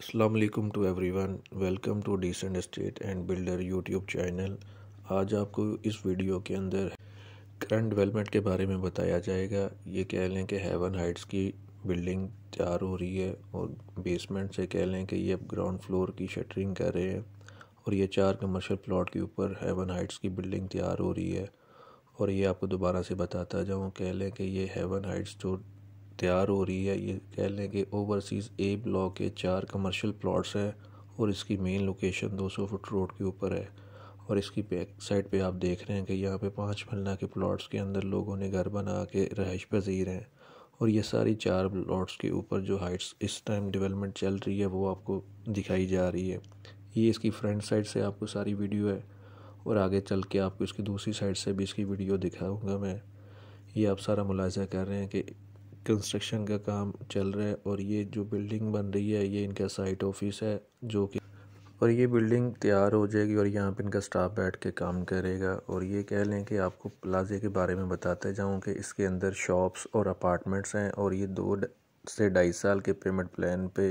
Aslam to everyone welcome to decent state and builder YouTube channel आज आपको इस video के अंदर करंट डेवलपमेंट के बारे में बताया जाएगा ये कह लें कि हेवन हाइट्स की बिल्डिंग तैयार हो रही है और बेसमेंट से कह लें कि ये अब ग्राउंड फ्लोर की शटरिंग कर रहे हैं और ये चार कमर्शल प्लाट के ऊपर हेवन हाइट्स की बिल्डिंग तैयार हो रही है और ये आपको दोबारा से बताता जाऊँ कह लें कि ये हेवन हाइट्स जो तैयार हो रही है ये कह लें कि ओवरसीज़ ए ब्लॉक के चार कमर्शियल प्लॉट्स हैं और इसकी मेन लोकेशन 200 फुट रोड के ऊपर है और इसकी बैक साइड पे आप देख रहे हैं कि यहाँ पे पाँच मलना के प्लॉट्स के अंदर लोगों ने घर बना के रहाइश पजीर हैं और ये सारी चार प्लाट्स के ऊपर जो हाइट्स इस टाइम डिवेलपमेंट चल रही है वो आपको दिखाई जा रही है ये इसकी फ्रंट साइड से आपको सारी वीडियो है और आगे चल के आपको इसकी दूसरी साइड से भी इसकी वीडियो दिखाऊँगा मैं ये आप सारा मुलायजा कर रहे हैं कि कंस्ट्रक्शन का काम चल रहा है और ये जो बिल्डिंग बन रही है ये इनका साइट ऑफिस है जो कि और ये बिल्डिंग तैयार हो जाएगी और यहाँ पे इनका स्टाफ बैठ के काम करेगा और ये कह लें कि आपको प्लाजे के बारे में बताते जाऊँ कि इसके अंदर शॉप्स और अपार्टमेंट्स हैं और ये दो से ढाई साल के पेमेंट प्लान पे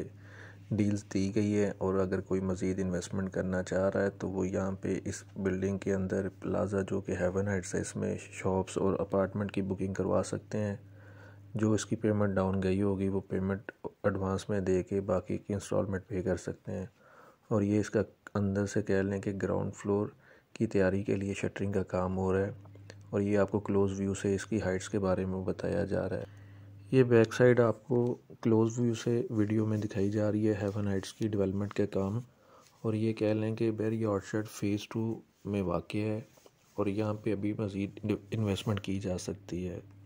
डील्स दी गई है और अगर कोई मज़ीद इन्वेस्टमेंट करना चाह रहा है तो वो यहाँ पे इस बिल्डिंग के अंदर प्लाजा जो कि हेवन हाइट्स है इसमें शॉप्स और अपार्टमेंट की बुकिंग करवा सकते हैं जो इसकी पेमेंट डाउन गई होगी वो पेमेंट एडवांस में दे के बाकी की इंस्टॉलमेंट पे कर सकते हैं और ये इसका अंदर से कह लें कि ग्राउंड फ्लोर की तैयारी के लिए शटरिंग का काम हो रहा है और ये आपको क्लोज़ व्यू से इसकी हाइट्स के बारे में बताया जा रहा है ये बैक साइड आपको क्लोज़ व्यू से वीडियो में दिखाई जा रही है हेवन हाइट्स की डेवलपमेंट का काम और ये कह लें कि बेरी ऑर्चर्ड फ़ेज़ टू में वाक़ है और यहाँ पे अभी मज़ीद इन्वेस्टमेंट की जा सकती है